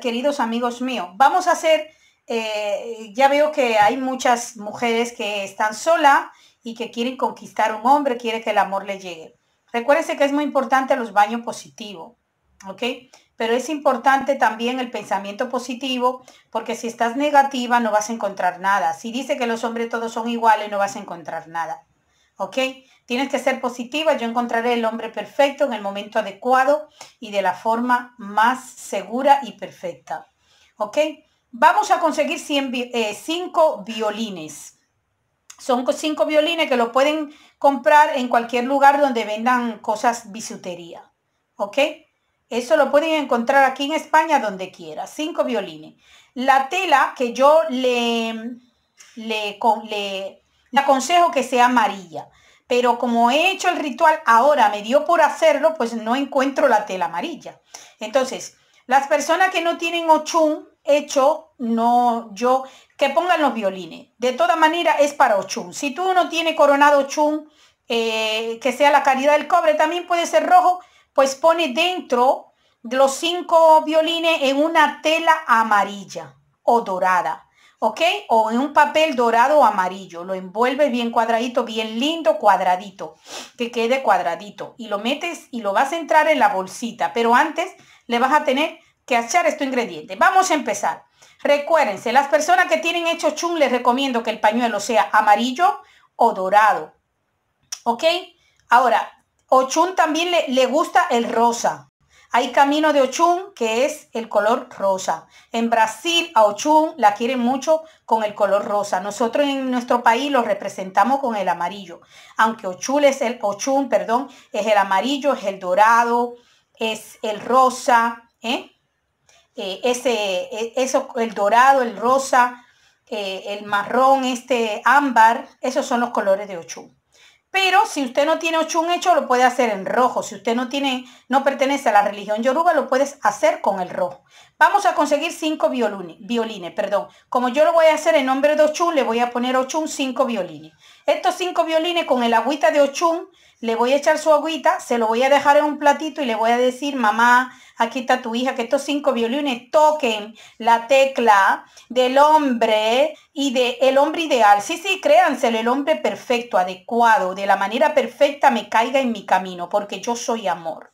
queridos amigos míos. Vamos a hacer, eh, ya veo que hay muchas mujeres que están solas y que quieren conquistar un hombre, quiere que el amor le llegue. Recuérdense que es muy importante los baños positivos, ¿ok? Pero es importante también el pensamiento positivo, porque si estás negativa no vas a encontrar nada. Si dice que los hombres todos son iguales, no vas a encontrar nada, ¿ok? Tienes que ser positiva, yo encontraré el hombre perfecto en el momento adecuado y de la forma más segura y perfecta. ¿Ok? Vamos a conseguir eh, cinco violines. Son cinco violines que lo pueden comprar en cualquier lugar donde vendan cosas bisutería. ¿Ok? Eso lo pueden encontrar aquí en España donde quiera. Cinco violines. La tela que yo le, le, le aconsejo que sea amarilla pero como he hecho el ritual ahora, me dio por hacerlo, pues no encuentro la tela amarilla. Entonces, las personas que no tienen ochun hecho, no, yo, que pongan los violines. De toda manera es para ochun. Si tú no tienes coronado ochun, eh, que sea la calidad del cobre, también puede ser rojo, pues pone dentro los cinco violines en una tela amarilla o dorada. ¿ok? O en un papel dorado o amarillo. Lo envuelves bien cuadradito, bien lindo, cuadradito, que quede cuadradito. Y lo metes y lo vas a entrar en la bolsita, pero antes le vas a tener que echar este ingrediente. Vamos a empezar. Recuérdense, las personas que tienen hecho chun, les recomiendo que el pañuelo sea amarillo o dorado, ¿ok? Ahora, Ochun también le, le gusta el rosa, hay camino de Ochun que es el color rosa. En Brasil a Ochun la quieren mucho con el color rosa. Nosotros en nuestro país lo representamos con el amarillo. Aunque ochul es el Ochun, perdón, es el amarillo, es el dorado, es el rosa, ¿eh? Eh, ese, e, eso, el dorado, el rosa, eh, el marrón, este ámbar, esos son los colores de Ochun. Pero si usted no tiene ochun hecho, lo puede hacer en rojo. Si usted no tiene, no pertenece a la religión yoruba, lo puedes hacer con el rojo. Vamos a conseguir cinco violines, perdón. Como yo lo voy a hacer en nombre de ochun, le voy a poner ochun cinco violines. Estos cinco violines con el agüita de ochun, le voy a echar su agüita, se lo voy a dejar en un platito y le voy a decir, mamá, aquí está tu hija, que estos cinco violines toquen la tecla del hombre y del hombre ideal. Sí, sí, créanselo, el hombre perfecto, adecuado, de la manera perfecta me caiga en mi camino, porque yo soy amor.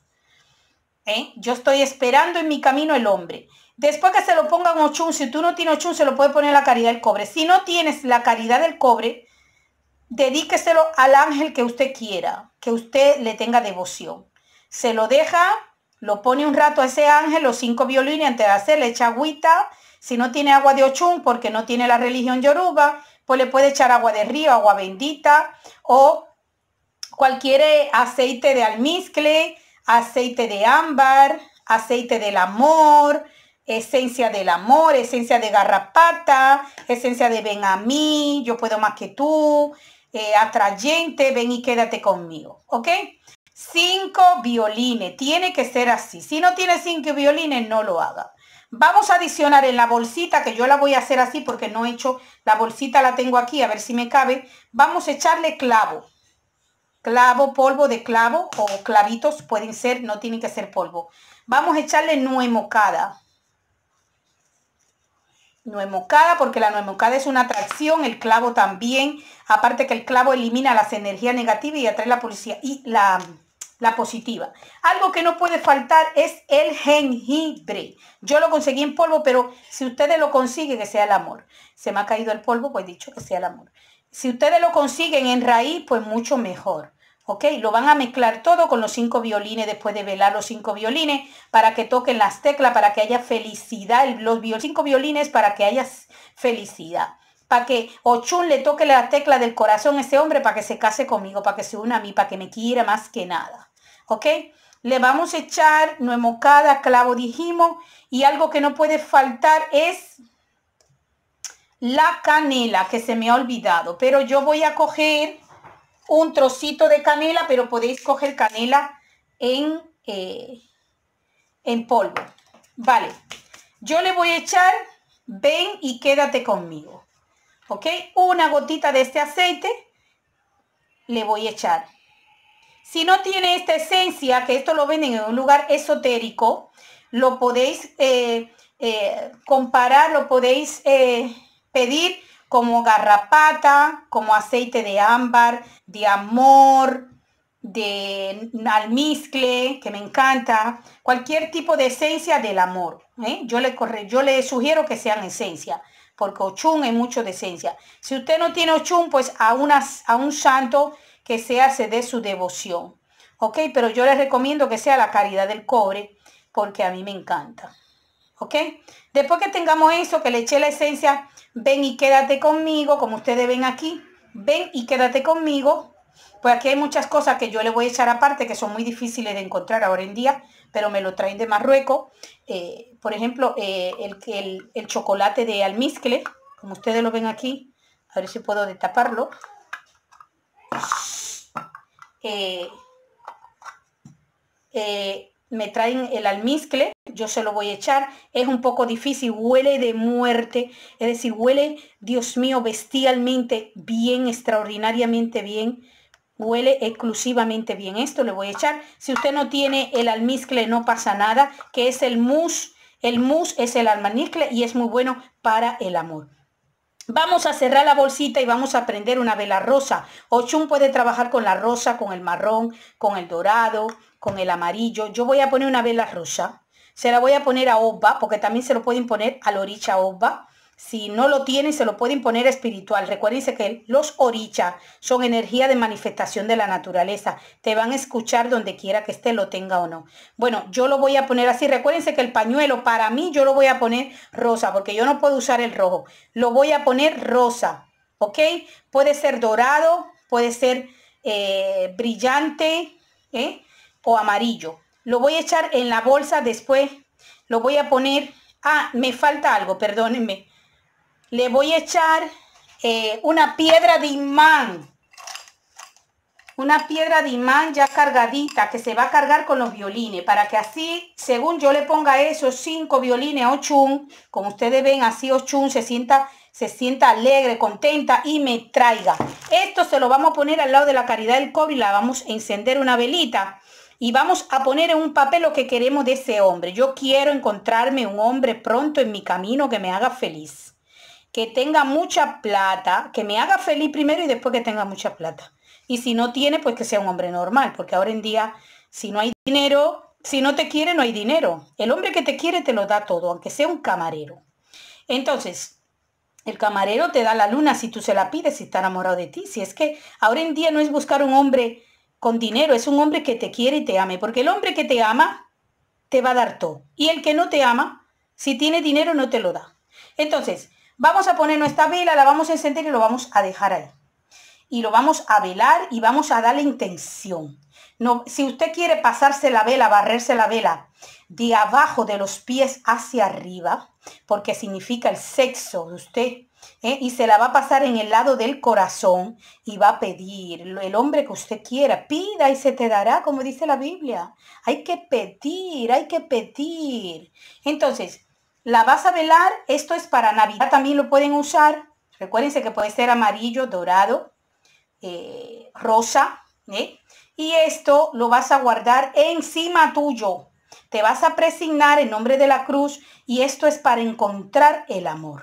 ¿Eh? Yo estoy esperando en mi camino el hombre. Después que se lo pongan Ochun, si tú no tienes Ochun, se lo puede poner la caridad del cobre. Si no tienes la caridad del cobre, dedíqueselo al ángel que usted quiera, que usted le tenga devoción. Se lo deja lo pone un rato a ese ángel, los cinco violines antes de hacerle, le echa agüita. Si no tiene agua de ochún, porque no tiene la religión yoruba, pues le puede echar agua de río, agua bendita o cualquier aceite de almizcle, aceite de ámbar, aceite del amor, esencia del amor, esencia de garrapata, esencia de ven a mí, yo puedo más que tú, eh, atrayente, ven y quédate conmigo, ¿ok? cinco violines. Tiene que ser así. Si no tiene cinco violines, no lo haga. Vamos a adicionar en la bolsita, que yo la voy a hacer así porque no he hecho, la bolsita la tengo aquí, a ver si me cabe. Vamos a echarle clavo. Clavo, polvo de clavo o clavitos pueden ser, no tienen que ser polvo. Vamos a echarle nuez mocada. Nuez mocada, porque la nuez mocada es una atracción, el clavo también. Aparte que el clavo elimina las energías negativas y atrae la policía y la la positiva. Algo que no puede faltar es el jengibre. Yo lo conseguí en polvo, pero si ustedes lo consiguen, que sea el amor. Se me ha caído el polvo, pues dicho que sea el amor. Si ustedes lo consiguen en raíz, pues mucho mejor. ¿Ok? Lo van a mezclar todo con los cinco violines después de velar los cinco violines para que toquen las teclas, para que haya felicidad. Los cinco violines para que haya felicidad para que Ochun le toque la tecla del corazón a ese hombre para que se case conmigo, para que se una a mí, para que me quiera más que nada. ¿Ok? Le vamos a echar nuez moscada, clavo, dijimos, y algo que no puede faltar es la canela, que se me ha olvidado, pero yo voy a coger un trocito de canela, pero podéis coger canela en, eh, en polvo. Vale, yo le voy a echar, ven y quédate conmigo. ¿ok? Una gotita de este aceite le voy a echar. Si no tiene esta esencia, que esto lo venden en un lugar esotérico, lo podéis eh, eh, comparar, lo podéis eh, pedir como garrapata, como aceite de ámbar, de amor, de almizcle, que me encanta, cualquier tipo de esencia del amor. Yo, le corre, yo le sugiero que sean esencia porque Ochun es mucho de esencia. Si usted no tiene Ochun, pues a, a un santo que se hace de su devoción. ¿Ok? Pero yo les recomiendo que sea la caridad del cobre, porque a mí me encanta. ¿Ok? Después que tengamos eso, que le eché la esencia, ven y quédate conmigo, como ustedes ven aquí, ven y quédate conmigo. Pues aquí hay muchas cosas que yo le voy a echar aparte que son muy difíciles de encontrar ahora en día, pero me lo traen de Marruecos. Eh, por ejemplo, eh, el, el, chocolate de almizcle, como ustedes lo ven aquí, a ver si puedo destaparlo. Eh, me traen el almizcle, yo se lo voy a echar, es un poco difícil, huele de muerte, es decir, huele, Dios mío, bestialmente bien, extraordinariamente bien. Huele exclusivamente bien. Esto le voy a echar. Si usted no tiene el almizcle, no pasa nada, que es el mousse. El mousse es el almizcle y es muy bueno para el amor. Vamos a cerrar la bolsita y vamos a prender una vela rosa. Ochun puede trabajar con la rosa, con el marrón, con el dorado, con el amarillo. Yo voy a poner una vela rosa. Se la voy a poner a Oba, porque también se lo pueden poner a la Oba si no lo tiene, se lo puede poner espiritual. Recuérdense que los orichas son energía de manifestación de la naturaleza. Te van a escuchar donde quiera que esté, lo tenga o no. Bueno, yo lo voy a poner así. Recuérdense que el pañuelo, para mí, yo lo voy a poner rosa, porque yo no puedo usar el rojo. Lo voy a poner rosa, ¿ok? Puede ser dorado, puede ser eh, brillante ¿eh? o amarillo. Lo voy a echar en la bolsa después. Lo voy a poner... Ah, me falta algo, perdónenme le voy a echar eh, una piedra de imán. Una piedra de imán ya cargadita que se va a cargar con los violines para que así, según yo le ponga esos cinco violines a Ochun, como ustedes ven, así Ochun se sienta, se sienta alegre, contenta y me traiga. Esto se lo vamos a poner al lado de la caridad del cobre la vamos a encender una velita y vamos a poner en un papel lo que queremos de ese hombre. Yo quiero encontrarme un hombre pronto en mi camino que me haga feliz que tenga mucha plata, que me haga feliz primero y después que tenga mucha plata. Y si no tiene, pues que sea un hombre normal, porque ahora en día, si no hay dinero, si no te quiere, no hay dinero. El hombre que te quiere te lo da todo, aunque sea un camarero. Entonces, el camarero te da la luna si tú se la pides, si está enamorado de ti. Si es que ahora en día no es buscar un hombre con dinero, es un hombre que te quiere y te ame, porque el hombre que te ama te va a dar todo. Y el que no te ama, si tiene dinero, no te lo da. Entonces, Vamos a poner nuestra vela, la vamos a encender y lo vamos a dejar ahí. Y lo vamos a velar y vamos a darle intención. No, si usted quiere pasarse la vela, barrerse la vela de abajo de los pies hacia arriba, porque significa el sexo de usted, ¿eh? y se la va a pasar en el lado del corazón y va a pedir el hombre que usted quiera, pida y se te dará, como dice la Biblia. Hay que pedir, hay que pedir. Entonces, la vas a velar, esto es para Navidad, también lo pueden usar. Recuérdense que puede ser amarillo, dorado, eh, rosa, ¿eh? Y esto lo vas a guardar encima tuyo. Te vas a presignar en nombre de la cruz y esto es para encontrar el amor,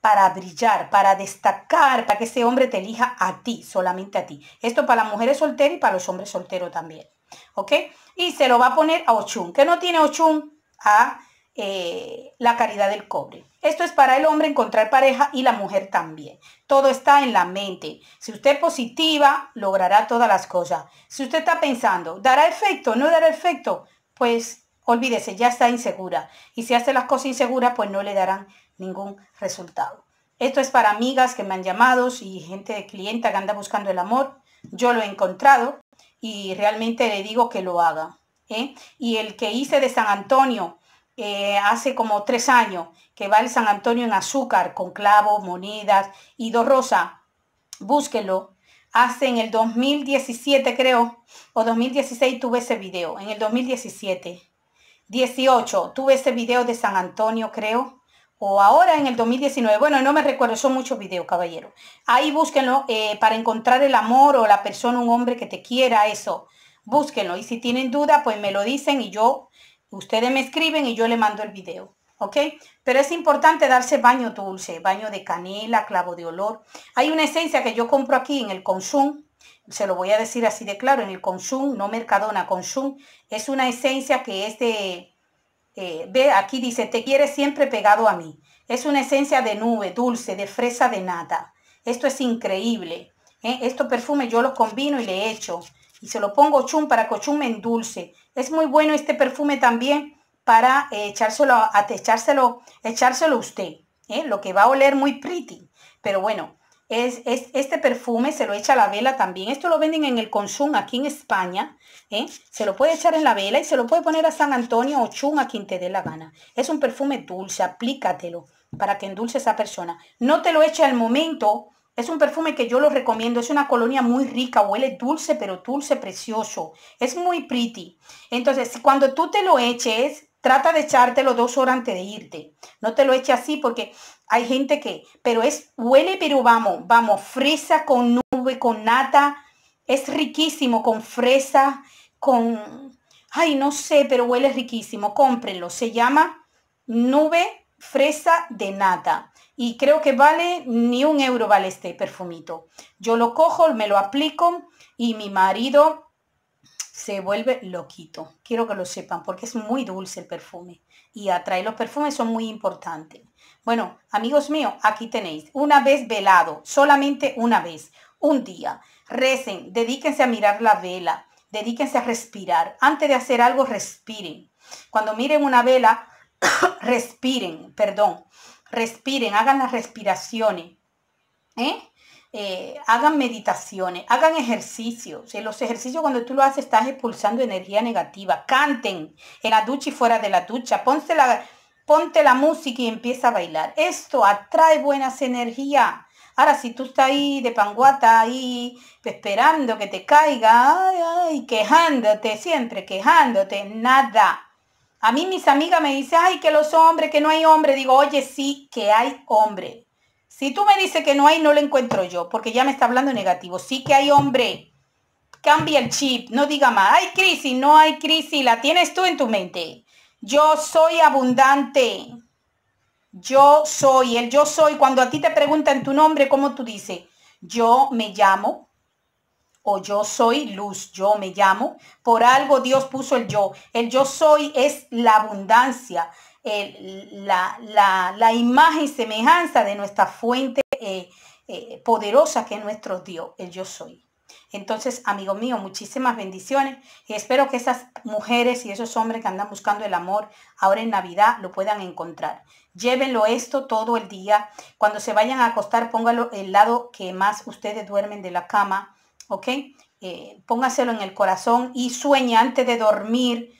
para brillar, para destacar, para que ese hombre te elija a ti, solamente a ti. Esto para las mujeres solteras y para los hombres solteros también. ¿Ok? Y se lo va a poner a Ochun. que no tiene Ochun? A eh, la caridad del cobre. Esto es para el hombre encontrar pareja y la mujer también. Todo está en la mente. Si usted es positiva, logrará todas las cosas. Si usted está pensando, ¿dará efecto? ¿No dará efecto? Pues olvídese, ya está insegura. Y si hace las cosas inseguras, pues no le darán ningún resultado. Esto es para amigas que me han llamado y gente de clienta que anda buscando el amor. Yo lo he encontrado y realmente le digo que lo haga. ¿eh? Y el que hice de San Antonio, hace como tres años, que va el San Antonio en azúcar con clavos, monedas y dos rosa Búsquelo. Hace en el 2017, creo, o 2016 tuve ese video, en el 2017. 18, tuve ese video de San Antonio, creo, o ahora en el 2019. Bueno, no me recuerdo, son muchos videos, caballero. Ahí búsquenlo eh, para encontrar el amor o la persona, un hombre que te quiera, eso. Búsquenlo. Y si tienen duda, pues me lo dicen y yo Ustedes me escriben y yo le mando el video. ¿ok? Pero es importante darse baño dulce, baño de canela, clavo de olor. Hay una esencia que yo compro aquí en el Consum, se lo voy a decir así de claro, en el Consum, no Mercadona, Consum, es una esencia que es de, eh, ve, aquí dice, te quiere siempre pegado a mí. Es una esencia de nube, dulce, de fresa de nata. Esto es increíble. ¿eh? Estos perfumes yo los combino y le echo y se lo pongo chum para que chum me endulce. Es muy bueno este perfume también para eh, echárselo, a, echárselo, echárselo usted, ¿eh? lo que va a oler muy pretty. Pero bueno, es, este perfume se lo echa a la vela también. Esto lo venden en el consumo aquí en España. ¿eh? Se lo puede echar en la vela y se lo puede poner a San Antonio o Chum a quien te dé la gana. Es un perfume dulce, aplícatelo para que endulce esa persona. No te lo eche al momento es un perfume que yo lo recomiendo. Es una colonia muy rica, huele dulce, pero dulce, precioso. Es muy pretty. Entonces, cuando tú te lo eches, trata de echártelo dos horas antes de irte. No te lo eches así porque hay gente que, pero es, huele, pero vamos, vamos, fresa con nube, con nata. Es riquísimo con fresa, con, ay, no sé, pero huele riquísimo. Cómprenlo. Se llama nube fresa de nata y creo que vale, ni un euro vale este perfumito. Yo lo cojo, me lo aplico y mi marido se vuelve loquito. Quiero que lo sepan porque es muy dulce el perfume y atrae los perfumes son muy importantes. Bueno, amigos míos, aquí tenéis una vez velado, solamente una vez, un día. Recen, dedíquense a mirar la vela, dedíquense a respirar. Antes de hacer algo, respiren. Cuando miren una vela, respiren, perdón respiren, hagan las respiraciones, ¿eh? Eh, hagan meditaciones, hagan ejercicios. los ejercicios cuando tú lo haces estás expulsando energía negativa. Canten en la ducha y fuera de la ducha. Ponte la, ponte la música y empieza a bailar. Esto atrae buenas energías. Ahora, si tú estás ahí de panguata, ahí esperando que te caiga, ay, quejándote siempre, quejándote, nada. A mí mis amigas me dicen, ay, que los hombres, que no hay hombre. Digo, oye, sí, que hay hombre. Si tú me dices que no hay, no lo encuentro yo, porque ya me está hablando negativo. Sí que hay hombre. Cambia el chip, no diga más. Hay crisis, no hay crisis, la tienes tú en tu mente. Yo soy abundante. Yo soy, el yo soy. Cuando a ti te preguntan tu nombre, ¿cómo tú dices? Yo me llamo o yo soy luz, yo me llamo. Por algo Dios puso el yo. El yo soy es la abundancia, el, la, la, imagen y semejanza de nuestra fuente eh, eh, poderosa que es nuestro Dios, el yo soy. Entonces, amigo mío, muchísimas bendiciones y espero que esas mujeres y esos hombres que andan buscando el amor ahora en Navidad lo puedan encontrar. Llévenlo esto todo el día. Cuando se vayan a acostar, póngalo el lado que más ustedes duermen de la cama ¿ok? Eh, póngaselo en el corazón y sueña antes de dormir.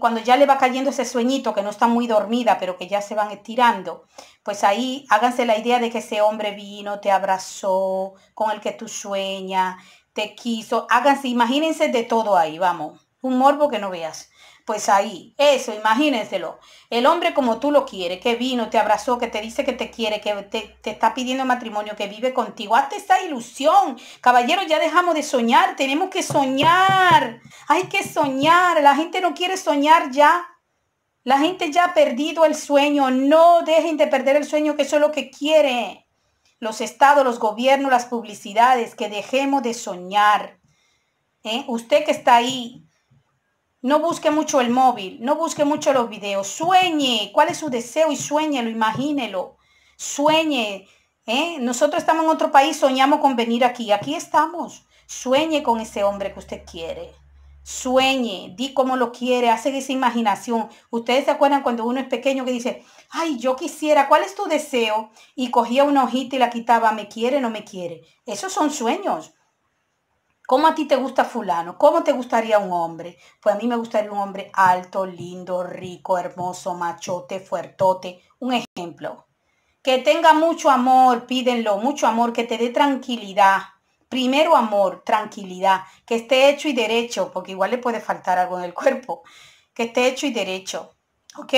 cuando ya le va cayendo ese sueñito, que no está muy dormida, pero que ya se van estirando, pues ahí háganse la idea de que ese hombre vino, te abrazó, con el que tú sueñas, te quiso. Háganse, imagínense de todo ahí, vamos. Un morbo que no veas. Pues ahí, eso, imagínenselo. El hombre como tú lo quieres, que vino, te abrazó, que te dice que te quiere, que te, está pidiendo matrimonio, que vive contigo. Hazte esa ilusión. Caballero, ya dejamos de soñar, tenemos que soñar. Hay que soñar. La gente no quiere soñar ya. La gente ya ha perdido el sueño. No dejen de perder el sueño, que eso es lo que quiere. Los estados, los gobiernos, las publicidades, que dejemos de soñar. ¿Eh? Usted que está ahí, no busque mucho el móvil, no busque mucho los videos. Sueñe, cuál es su deseo y sueñelo, imagínelo. Sueñe. ¿eh? Nosotros estamos en otro país, soñamos con venir aquí. Aquí estamos. Sueñe con ese hombre que usted quiere. Sueñe, di cómo lo quiere, hace esa imaginación. Ustedes se acuerdan cuando uno es pequeño que dice, ay, yo quisiera, ¿cuál es tu deseo? Y cogía una hojita y la quitaba, ¿me quiere o no me quiere? Esos son sueños. ¿Cómo a ti te gusta fulano? ¿Cómo te gustaría un hombre? Pues a mí me gustaría un hombre alto, lindo, rico, hermoso, machote, fuertote. Un ejemplo. Que tenga mucho amor, pídenlo, mucho amor, que te dé tranquilidad. Primero amor, tranquilidad, que esté hecho y derecho, porque igual le puede faltar algo en el cuerpo. Que esté hecho y derecho, ¿ok?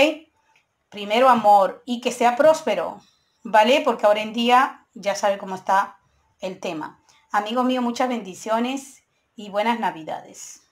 Primero amor y que sea próspero, ¿vale? Porque ahora en día ya sabe cómo está el tema. Amigo mío, muchas bendiciones y buenas navidades.